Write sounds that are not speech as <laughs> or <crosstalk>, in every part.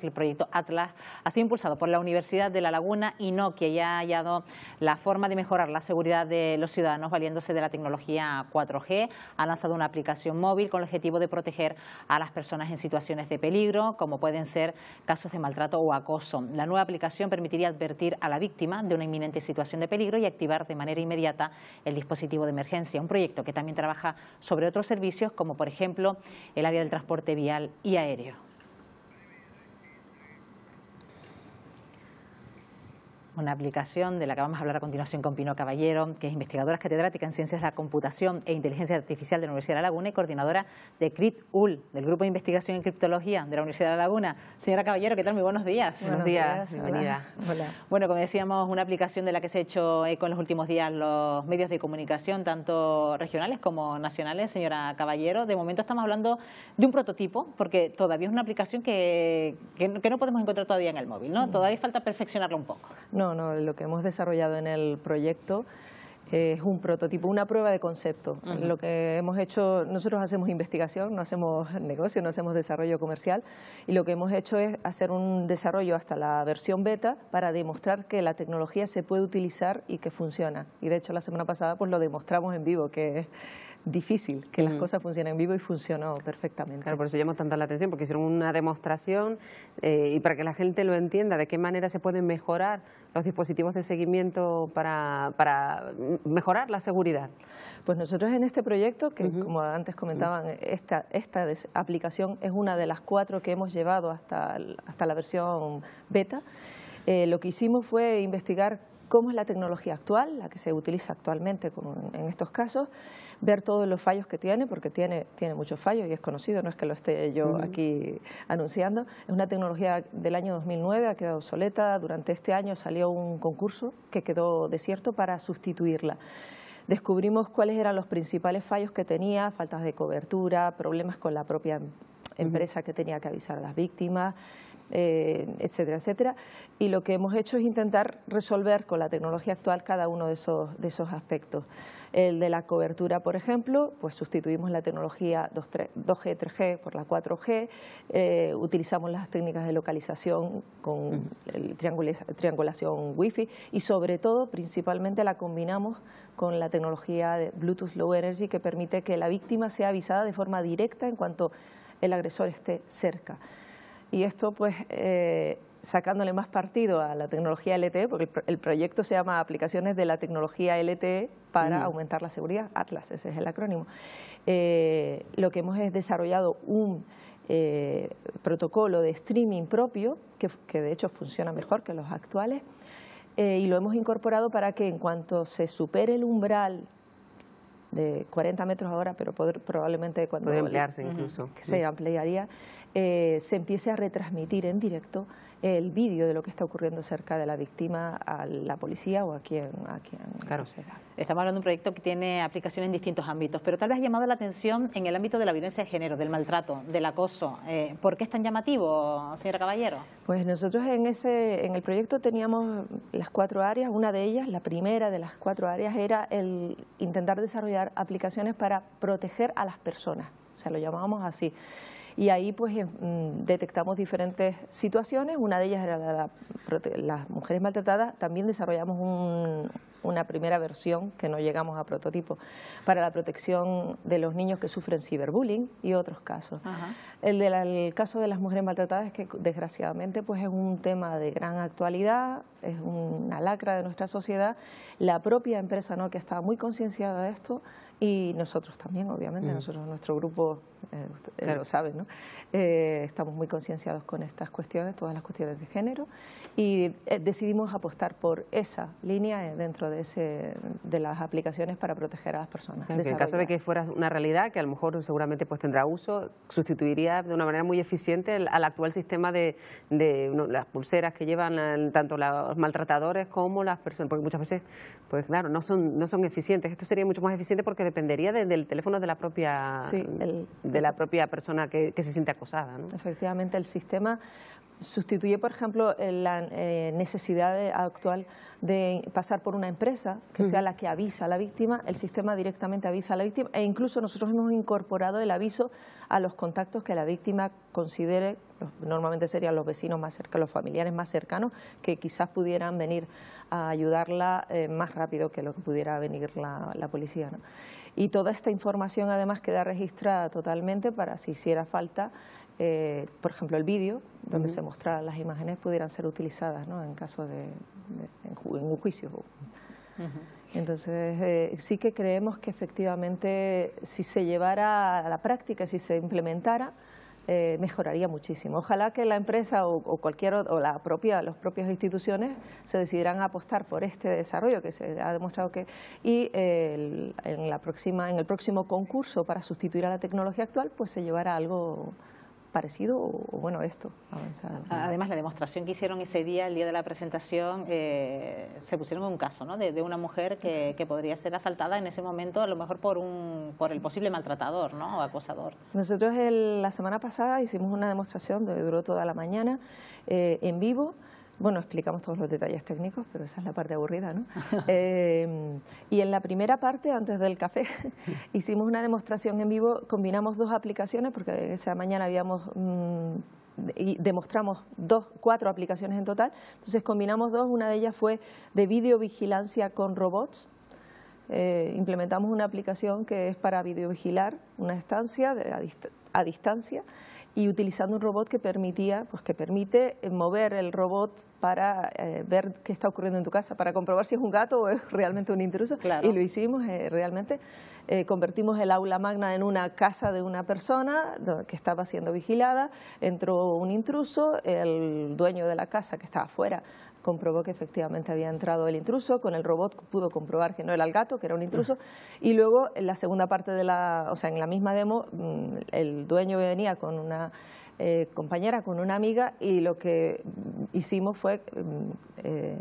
El proyecto Atlas ha sido impulsado por la Universidad de La Laguna y Nokia y ha hallado la forma de mejorar la seguridad de los ciudadanos valiéndose de la tecnología 4G. Ha lanzado una aplicación móvil con el objetivo de proteger a las personas en situaciones de peligro, como pueden ser casos de maltrato o acoso. La nueva aplicación permitiría advertir a la víctima de una inminente situación de peligro y activar de manera inmediata el dispositivo de emergencia. Un proyecto que también trabaja sobre otros servicios, como por ejemplo el área del transporte vial y aéreo. una aplicación de la que vamos a hablar a continuación con Pino Caballero, que es investigadora catedrática en Ciencias de la Computación e Inteligencia Artificial de la Universidad de La Laguna y coordinadora de crit del Grupo de Investigación en Criptología de la Universidad de La Laguna. Señora Caballero, ¿qué tal? Muy buenos días. Buenos, días, bienvenida. Hola. Bueno, como decíamos, una aplicación de la que se ha hecho eco en los últimos días los medios de comunicación, tanto regionales como nacionales. Señora Caballero, de momento estamos hablando de un prototipo, porque todavía es una aplicación que, que, no podemos encontrar todavía en el móvil, ¿no? Mm. Todavía falta perfeccionarlo un poco. No, no, lo que hemos desarrollado en el proyecto es un prototipo, una prueba de concepto. Lo que hemos hecho, nosotros hacemos investigación, no hacemos negocio, no hacemos desarrollo comercial y lo que hemos hecho es hacer un desarrollo hasta la versión beta para demostrar que la tecnología se puede utilizar y que funciona. Y de hecho la semana pasada pues lo demostramos en vivo, que es difícil que las cosas funcionen en vivo y funcionó perfectamente. Claro, por eso llama tanta la atención, porque hicieron una demostración eh, y para que la gente lo entienda de qué manera se puede mejorar los dispositivos de seguimiento para, mejorar la seguridad? Pues nosotros en este proyecto, que como antes comentaban, esta, esta aplicación es una de las cuatro que hemos llevado hasta, hasta la versión beta, eh, lo que hicimos fue investigar cómo es la tecnología actual, la que se utiliza actualmente en estos casos, ver todos los fallos que tiene, porque tiene, muchos fallos y es conocido, no es que lo esté yo aquí anunciando. Es una tecnología del año 2009, ha quedado obsoleta, durante este año salió un concurso que quedó desierto para sustituirla descubrimos cuáles eran los principales fallos que tenía, faltas de cobertura, problemas con la propia empresa que tenía que avisar a las víctimas, eh, etcétera, etcétera. Y lo que hemos hecho es intentar resolver con la tecnología actual cada uno de esos, aspectos. El de la cobertura, por ejemplo, pues sustituimos la tecnología 2G, 3G por la 4G, eh, utilizamos las técnicas de localización con triangulación Wi-Fi y sobre todo, principalmente, la combinamos con la tecnología de Bluetooth Low Energy que permite que la víctima sea avisada de forma directa en cuanto el agresor esté cerca y esto pues eh, sacándole más partido a la tecnología LTE, porque el, proyecto se llama Aplicaciones de la Tecnología LTE para mm. Aumentar la Seguridad, ATLAS, ese es el acrónimo. Eh, lo que hemos es desarrollado un eh, protocolo de streaming propio, que, de hecho funciona mejor que los actuales, y lo hemos incorporado para que en cuanto se supere el umbral de 40 metros ahora, pero probablemente cuando... se ampliaría, eh, se empiece a retransmitir en directo el vídeo de lo que está ocurriendo cerca de la víctima a la policía o a quien, a quien claro. Estamos hablando de un proyecto que tiene aplicación en distintos ámbitos, pero tal vez ha llamado la atención en el ámbito de la violencia de género, del maltrato, del acoso. Eh, ¿Por qué es tan llamativo, señora Caballero? Pues nosotros en, ese, en el proyecto teníamos las cuatro áreas. Una de ellas, la primera de las cuatro áreas, era el intentar desarrollar aplicaciones para proteger a las personas. O sea, lo llamábamos así y ahí pues em, mm, detectamos diferentes situaciones, una de ellas era la las mujeres maltratadas, también desarrollamos un, una primera versión, que no llegamos a prototipo, para la protección de los niños que sufren ciberbullying y otros casos. El del caso de las mujeres maltratadas, que desgraciadamente pues, es un tema de gran actualidad, es una lacra de nuestra sociedad. La propia empresa ¿no? que está muy concienciada de esto y nosotros también, obviamente, mm. nosotros, nuestro grupo, ya eh, eh, lo saben... ¿no? Eh, estamos muy concienciados con estas cuestiones, todas las cuestiones de género, y decidimos apostar por esa línea dentro de de, las aplicaciones para proteger a las personas. En en caso de que fuera una realidad, que a lo mejor seguramente pues tendrá uso, sustituiría de una manera muy eficiente al actual sistema de, las pulseras que llevan tanto los maltratadores como las personas, porque muchas veces, pues claro, no son, no son eficientes. Esto sería mucho más eficiente porque dependería del teléfono de la propia, de la propia persona que, que se siente acosada. ¿no? Efectivamente, el sistema sustituye, por ejemplo, la eh, necesidad actual de pasar por una empresa que sea la que avisa a la víctima, el sistema directamente avisa a la víctima e incluso nosotros hemos incorporado el aviso a los contactos que la víctima considere, normalmente serían los vecinos más cercanos, los familiares más cercanos, que quizás pudieran venir a ayudarla eh, más rápido que lo que pudiera venir la, policía. Y toda esta información además queda registrada totalmente para si hiciera falta eh, por ejemplo, el vídeo, donde se mostraran las imágenes, pudieran ser utilizadas en caso de, un juicio. Entonces, eh, sí que creemos que efectivamente, si se llevara a la práctica, si se implementara, eh, mejoraría muchísimo. Ojalá que la empresa o, cualquier o la propia, las propias instituciones se decidieran a apostar por este desarrollo que se ha demostrado que y en la próxima, en el próximo concurso para sustituir a la tecnología actual, pues se llevará algo parecido o, bueno esto avanzado. Además la demostración que hicieron ese día, el día de la presentación, eh, se pusieron en un caso ¿no? de, una mujer que, podría ser asaltada en ese momento a lo mejor por, un, por el posible maltratador ¿no? o acosador. Nosotros la semana pasada hicimos una demostración que duró toda la mañana eh, en vivo. Bueno, explicamos todos los detalles técnicos, pero esa es la parte aburrida, ¿no? <laughs> Eh, y en la primera parte, antes del café, <laughs> hicimos una demostración en vivo, combinamos dos aplicaciones, porque esa mañana habíamos... Mm, demostramos dos, cuatro aplicaciones en total, entonces combinamos dos, una de ellas fue de videovigilancia con robots, eh, implementamos una aplicación que es para videovigilar una estancia a distancia y utilizando un robot que permitía, pues que permite eh, mover el robot para eh, ver qué está ocurriendo en tu casa, para comprobar si es un gato o es <laughs> realmente un intruso. Y lo hicimos eh, realmente. convertimos el aula magna en una casa de una persona que estaba siendo vigilada. Entró un intruso, el dueño de la casa que estaba afuera comprobó que efectivamente había entrado el intruso, con el robot pudo comprobar que no era el gato, que era un intruso, y luego en la segunda parte de la, o sea, en la misma demo, mm, el dueño venía con una eh, compañera, con una amiga, y lo que hicimos fue mm, eh,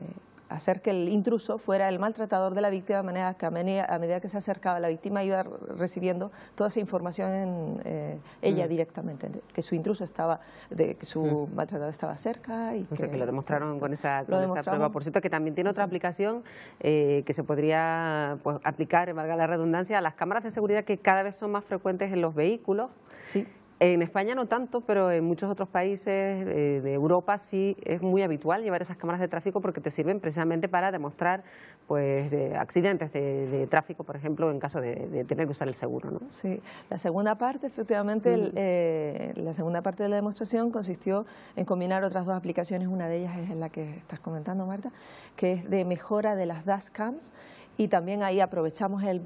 hacer que el intruso fuera el maltratador de la víctima, de manera que a medida, que se acercaba la víctima iba recibiendo toda esa información en, eh, ella mm. directamente, que su intruso estaba, de, que su mm. maltratador estaba cerca. Y que, lo demostraron con esa, con esa prueba. Por cierto, que también tiene otra aplicación eh, que se podría pues, aplicar, valga la redundancia, a las cámaras de seguridad que cada vez son más frecuentes en los vehículos. Sí. En España no tanto, pero en muchos otros países eh, de Europa sí es muy habitual llevar esas cámaras de tráfico porque te sirven precisamente para demostrar pues, eh, accidentes de, tráfico, por ejemplo, en caso de, tener que usar el seguro. ¿no? Sí, la segunda parte, efectivamente, eh, la segunda parte de la demostración consistió en combinar otras dos aplicaciones, una de ellas es la que estás comentando, Marta, que es de mejora de las CAMS y también ahí aprovechamos el,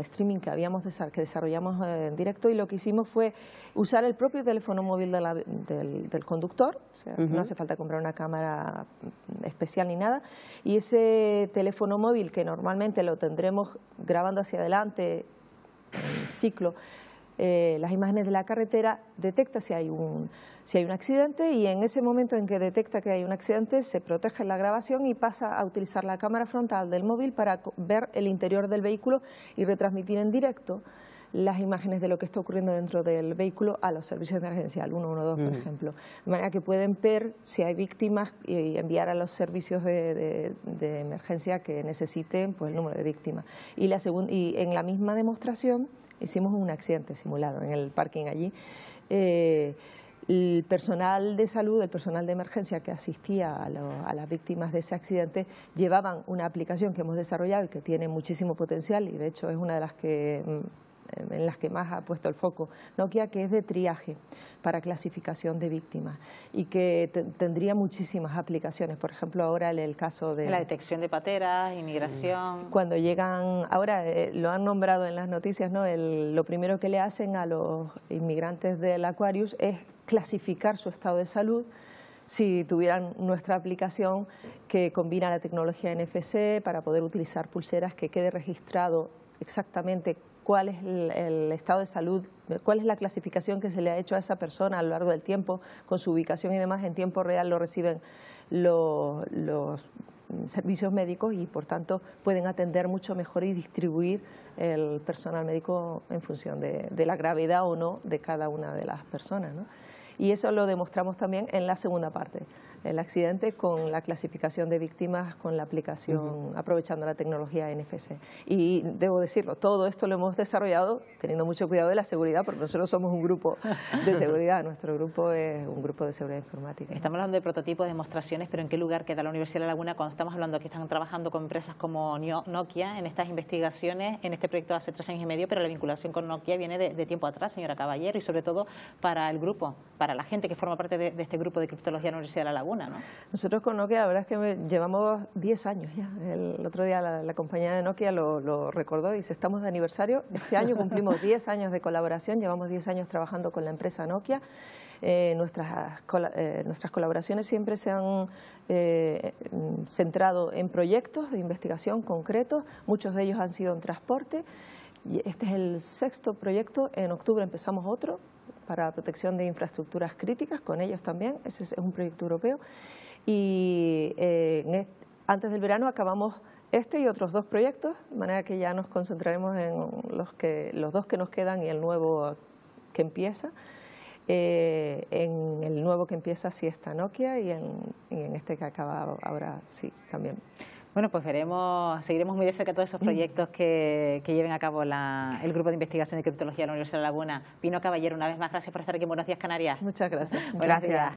streaming que habíamos que desarrollamos eh, en directo y lo que hicimos fue usar el propio teléfono móvil del, conductor, no hace falta comprar una cámara especial ni nada, y ese teléfono móvil que normalmente lo tendremos grabando hacia adelante, en ciclo, eh, las imágenes de la carretera, detecta si hay, un, si hay un accidente y en ese momento en que detecta que hay un accidente se protege la grabación y pasa a utilizar la cámara frontal del móvil para ver el interior del vehículo y retransmitir en directo las imágenes de lo que está ocurriendo dentro del vehículo a los servicios de emergencia, al 112, por ejemplo. De manera que pueden ver si hay víctimas y enviar a los servicios de, emergencia que necesiten pues, el número de víctimas. Y, la y en la misma demostración hicimos un accidente simulado en el parking allí. Eh, el personal de salud, el personal de emergencia que asistía a, a, las víctimas de ese accidente llevaban una aplicación que hemos desarrollado y que tiene muchísimo potencial y de hecho es una de las que mm, en las que más ha puesto el foco Nokia, que es de triaje para clasificación de víctimas y que tendría muchísimas aplicaciones. Por ejemplo, ahora el, caso de... La detección de pateras, inmigración... Mm. Cuando llegan, ahora eh, lo han nombrado en las noticias, lo primero que le hacen a los inmigrantes del Aquarius es clasificar su estado de salud si tuvieran nuestra aplicación que combina la tecnología NFC para poder utilizar pulseras que quede registrado exactamente cuál es el, estado de salud, cuál es la clasificación que se le ha hecho a esa persona a lo largo del tiempo, con su ubicación y demás, en tiempo real lo reciben los, servicios médicos y por tanto pueden atender mucho mejor y distribuir el personal médico en función de, la gravedad o no de cada una de las personas. Y eso lo demostramos también en la segunda parte el accidente con la clasificación de víctimas con la aplicación, aprovechando la tecnología NFC. Y debo decirlo, todo esto lo hemos desarrollado teniendo mucho cuidado de la seguridad, porque nosotros somos un grupo de <laughs> seguridad, nuestro grupo es un grupo de seguridad informática. Estamos hablando de prototipos, de demostraciones, pero ¿en qué lugar queda la Universidad de La Laguna cuando estamos hablando que están trabajando con empresas como Nokia en estas investigaciones, en este proyecto hace tres años y medio, pero la vinculación con Nokia viene de, tiempo atrás, señora Caballero, y sobre todo para el grupo, para la gente que forma parte de, de este grupo de criptología de la Universidad de La Laguna? Nosotros con Nokia, la verdad es que llevamos 10 años ya. El otro día la, compañía de Nokia lo, recordó y dice, estamos de aniversario. Este año cumplimos 10 <laughs> años de colaboración, llevamos 10 años trabajando con la empresa Nokia. Eh, eh, nuestras, colaboraciones siempre se han eh, centrado en proyectos de investigación concretos, muchos de ellos han sido en transporte. este es el sexto proyecto, en octubre empezamos otro, para la protección de infraestructuras críticas, con ellos también, ese es un proyecto europeo. Y eh, antes del verano acabamos este y otros dos proyectos, de manera que ya nos concentraremos en los, que, los dos que nos quedan y el nuevo que empieza. Eh, en el nuevo que empieza sí está Nokia y en, y en este que acaba ahora sí también. Bueno, pues veremos, seguiremos muy de cerca todos esos proyectos que, lleven a cabo el Grupo de Investigación de Criptología de la Universidad de Laguna. Pino Caballero, una vez más, gracias por estar aquí Buenos Días, Canarias. Muchas gracias. gracias.